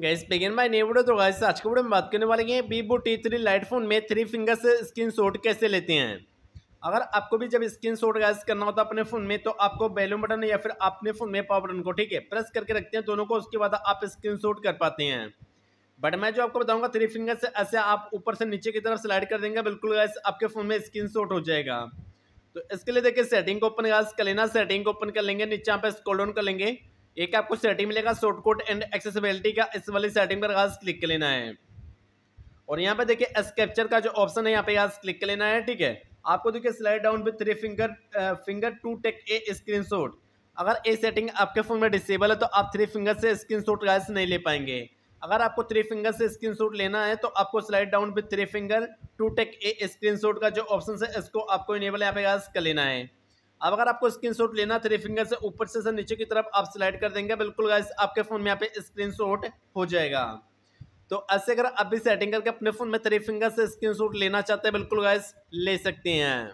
gas begin नई नेवडो तो gas आज के वीडियो में बात करने वाले हैं Vivo T three lite phone में थ्री फिंगर से स्क्रीन शॉट कैसे लेते हैं अगर आपको भी जब स्क्रीन शॉट गैस करना होता है अपने फ़ोन में तो आपको बैलूम बटन या फिर अपने फ़ोन में पावर बटन को ठीक है प्रेस करके रखते हैं दोनों को उसके बाद आप स्क्रीन शॉट कर पाते हैं बट मैं जो आपको बताऊँगा थ्री फिंगर से ऐसे आप ऊपर से नीचे की तरफ स्लाइड कर देंगे बिल्कुल गैस आपके फ़ोन में स्क्रीन शॉट हो जाएगा तो इसके लिए देखिए सेटिंग को ओपन गैस कर लेना सेटिंग को ओपन कर लेंगे नीचे यहाँ पर स्कोल डाउन कर लेंगे एक आपको सेटिंग मिलेगा शॉर्टकट एंड एक्सेसिबिलिटी का इस वाली सेटिंग पर खास क्लिक कर लेना है और यहाँ पे देखिए स्केप्चर का जो ऑप्शन है यहाँ पे खास क्लिक कर लेना है ठीक है आपको देखिए स्लाइड डाउन पे three finger finger to take a shot अगर ए सेटिंग आपके फ़ोन में डिसेबल है तो आप थ्री फिंगर से स्क्रीन शॉट नहीं ले पाएंगे अगर आपको थ्री फिंगर से स्क्रीन शॉट लेना है तो आपको स्लाइड डाउन पे three finger to take a screen shot का जो ऑप्शन है इसको आपको इनेबल यहाँ पे कर लेना है अब अगर आपको स्क्रीनशॉट लेना थ्री फिंगर से ऊपर से सर नीचे की तरफ आप स्लाइड कर देंगे बिल्कुल गाइस आपके फ़ोन में यहाँ पे शॉट हो जाएगा तो ऐसे अगर आप भी सेटिंग करके अपने फ़ोन में थ्री फिंगर से स्क्रीनशॉट लेना चाहते हैं बिल्कुल गाइस ले सकते हैं